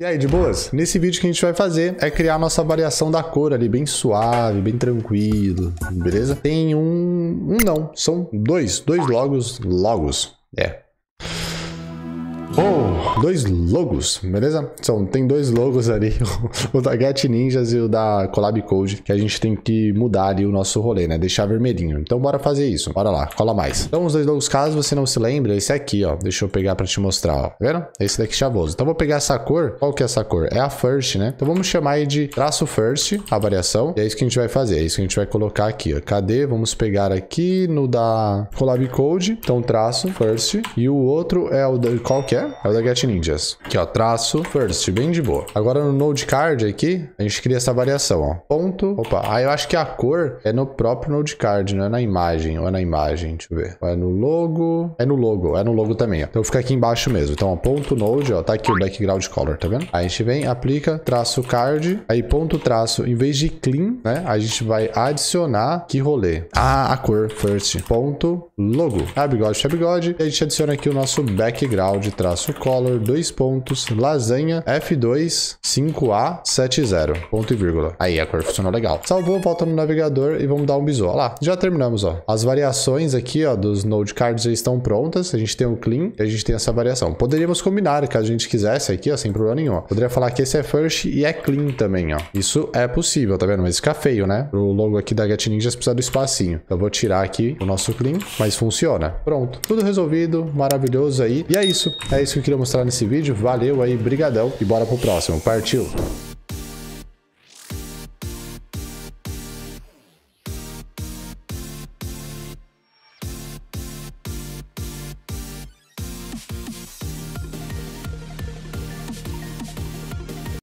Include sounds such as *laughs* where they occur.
E aí, de boas? Nesse vídeo que a gente vai fazer é criar a nossa variação da cor ali, bem suave, bem tranquilo, beleza? Tem um... um não, são dois, dois logos, logos, é, Oh, dois logos, beleza? São, tem dois logos ali, *laughs* o da Get Ninjas e o da Collab Code, que a gente tem que mudar ali o nosso rolê, né? Deixar vermelhinho. Então bora fazer isso. Bora lá, cola mais. Então os dois logos, caso você não se lembre, é esse aqui, ó. Deixa eu pegar pra te mostrar, ó. Tá vendo? É esse daqui chavoso. Então vou pegar essa cor. Qual que é essa cor? É a first, né? Então vamos chamar aí de traço first, a variação. E é isso que a gente vai fazer. É isso que a gente vai colocar aqui, ó. Cadê? Vamos pegar aqui no da Collab Code. Então traço first. E o outro é o da... Qual que é? É o da Get Ninjas. Aqui, ó, traço, first, bem de boa. Agora no Node Card aqui, a gente cria essa variação, ó. Ponto. Opa, aí eu acho que a cor é no próprio Node Card, não é na imagem. Ou é na imagem, deixa eu ver. Ou é no logo. É no logo, é no logo também, ó. Então fica aqui embaixo mesmo. Então, ó, ponto Node, ó, tá aqui o background color, tá vendo? Aí a gente vem, aplica, traço card, aí ponto traço, em vez de clean, né? A gente vai adicionar que rolê? Ah, a cor first. Ponto logo. Ah, bigode, é bigode. E a gente adiciona aqui o nosso background traço traço color, dois pontos, lasanha, F2, 5A, 70, ponto e vírgula. Aí, a cor funcionou legal. Salvou, volta no navegador e vamos dar um bisou. Olha lá, já terminamos, ó. As variações aqui, ó, dos node cards já estão prontas. A gente tem o clean e a gente tem essa variação. Poderíamos combinar, caso a gente quisesse aqui, ó, sem problema nenhum. Poderia falar que esse é first e é clean também, ó. Isso é possível, tá vendo? Mas fica feio, né? O logo aqui da Get Ninja precisa do espacinho. Eu vou tirar aqui o nosso clean, mas funciona. Pronto. Tudo resolvido, maravilhoso aí. E é isso. É isso que eu queria mostrar nesse vídeo. Valeu aí, brigadão e bora pro próximo. Partiu!